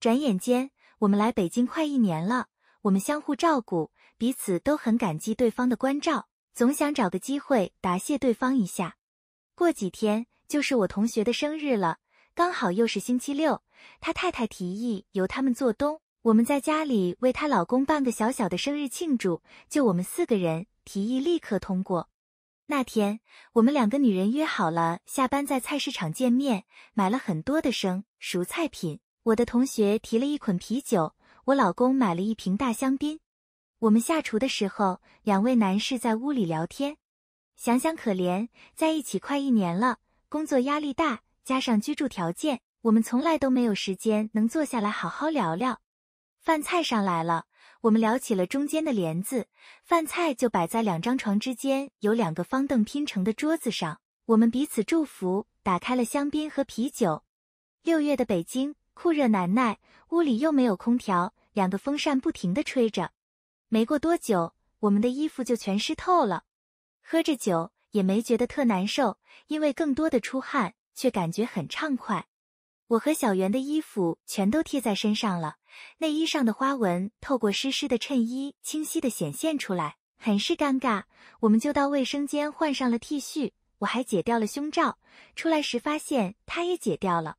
转眼间，我们来北京快一年了。我们相互照顾，彼此都很感激对方的关照，总想找个机会答谢对方一下。过几天就是我同学的生日了，刚好又是星期六，他太太提议由他们做东，我们在家里为她老公办个小小的生日庆祝，就我们四个人，提议立刻通过。那天，我们两个女人约好了下班在菜市场见面，买了很多的生熟菜品。我的同学提了一捆啤酒，我老公买了一瓶大香槟。我们下厨的时候，两位男士在屋里聊天。想想可怜，在一起快一年了，工作压力大，加上居住条件，我们从来都没有时间能坐下来好好聊聊。饭菜上来了，我们聊起了中间的帘子。饭菜就摆在两张床之间，有两个方凳拼成的桌子上。我们彼此祝福，打开了香槟和啤酒。六月的北京。酷热难耐，屋里又没有空调，两个风扇不停地吹着，没过多久，我们的衣服就全湿透了。喝着酒也没觉得特难受，因为更多的出汗，却感觉很畅快。我和小袁的衣服全都贴在身上了，内衣上的花纹透过湿湿的衬衣清晰地显现出来，很是尴尬。我们就到卫生间换上了 T 恤，我还解掉了胸罩，出来时发现他也解掉了。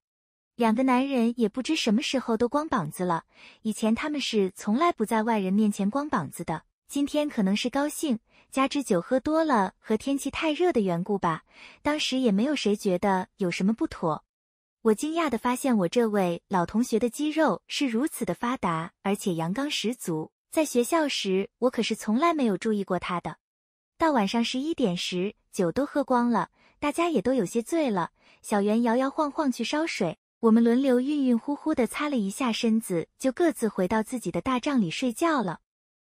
两个男人也不知什么时候都光膀子了，以前他们是从来不在外人面前光膀子的。今天可能是高兴，加之酒喝多了和天气太热的缘故吧。当时也没有谁觉得有什么不妥。我惊讶的发现，我这位老同学的肌肉是如此的发达，而且阳刚十足。在学校时，我可是从来没有注意过他的。到晚上十一点时，酒都喝光了，大家也都有些醉了。小袁摇摇晃晃去烧水。我们轮流晕晕乎乎的擦了一下身子，就各自回到自己的大帐里睡觉了。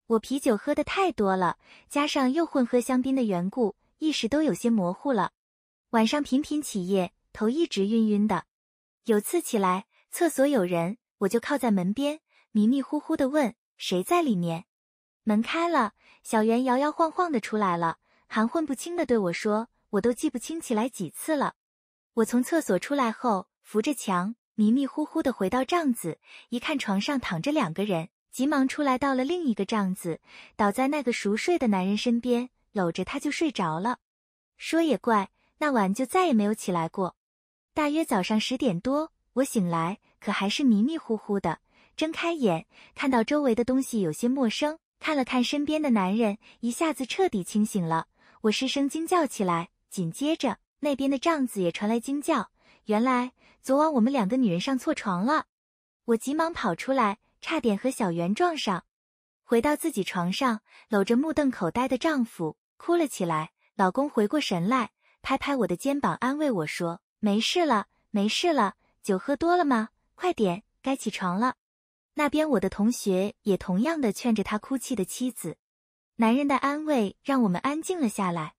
我啤酒喝的太多了，加上又混喝香槟的缘故，意识都有些模糊了。晚上频频起夜，头一直晕晕的。有次起来，厕所有人，我就靠在门边，迷迷糊糊的问：“谁在里面？”门开了，小袁摇摇晃晃的出来了，含混不清的对我说：“我都记不清起来几次了。”我从厕所出来后。扶着墙，迷迷糊糊的回到帐子，一看床上躺着两个人，急忙出来到了另一个帐子，倒在那个熟睡的男人身边，搂着他就睡着了。说也怪，那晚就再也没有起来过。大约早上十点多，我醒来，可还是迷迷糊糊的，睁开眼看到周围的东西有些陌生，看了看身边的男人，一下子彻底清醒了，我失声惊叫起来，紧接着那边的帐子也传来惊叫。原来昨晚我们两个女人上错床了，我急忙跑出来，差点和小袁撞上。回到自己床上，搂着目瞪口呆的丈夫，哭了起来。老公回过神来，拍拍我的肩膀，安慰我说：“没事了，没事了，酒喝多了吗？快点，该起床了。”那边我的同学也同样的劝着他哭泣的妻子，男人的安慰让我们安静了下来。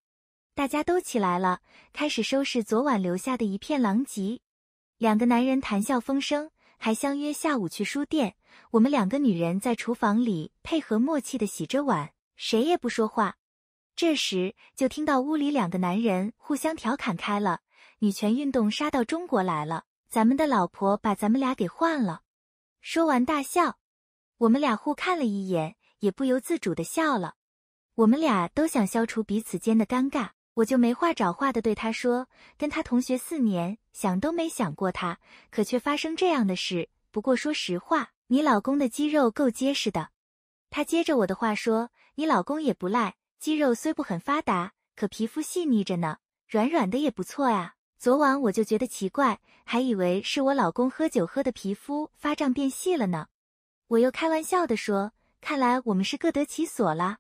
大家都起来了，开始收拾昨晚留下的一片狼藉。两个男人谈笑风生，还相约下午去书店。我们两个女人在厨房里配合默契地洗着碗，谁也不说话。这时就听到屋里两个男人互相调侃开了：“女权运动杀到中国来了，咱们的老婆把咱们俩给换了。”说完大笑。我们俩互看了一眼，也不由自主地笑了。我们俩都想消除彼此间的尴尬。我就没话找话的对他说，跟他同学四年，想都没想过他，可却发生这样的事。不过说实话，你老公的肌肉够结实的。他接着我的话说，你老公也不赖，肌肉虽不很发达，可皮肤细腻着呢，软软的也不错呀。昨晚我就觉得奇怪，还以为是我老公喝酒喝的皮肤发胀变细了呢。我又开玩笑的说，看来我们是各得其所啦。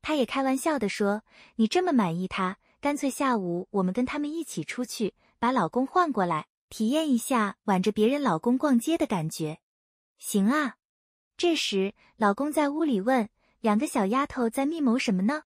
他也开玩笑的说，你这么满意他。干脆下午我们跟他们一起出去，把老公换过来，体验一下挽着别人老公逛街的感觉。行啊。这时，老公在屋里问：“两个小丫头在密谋什么呢？”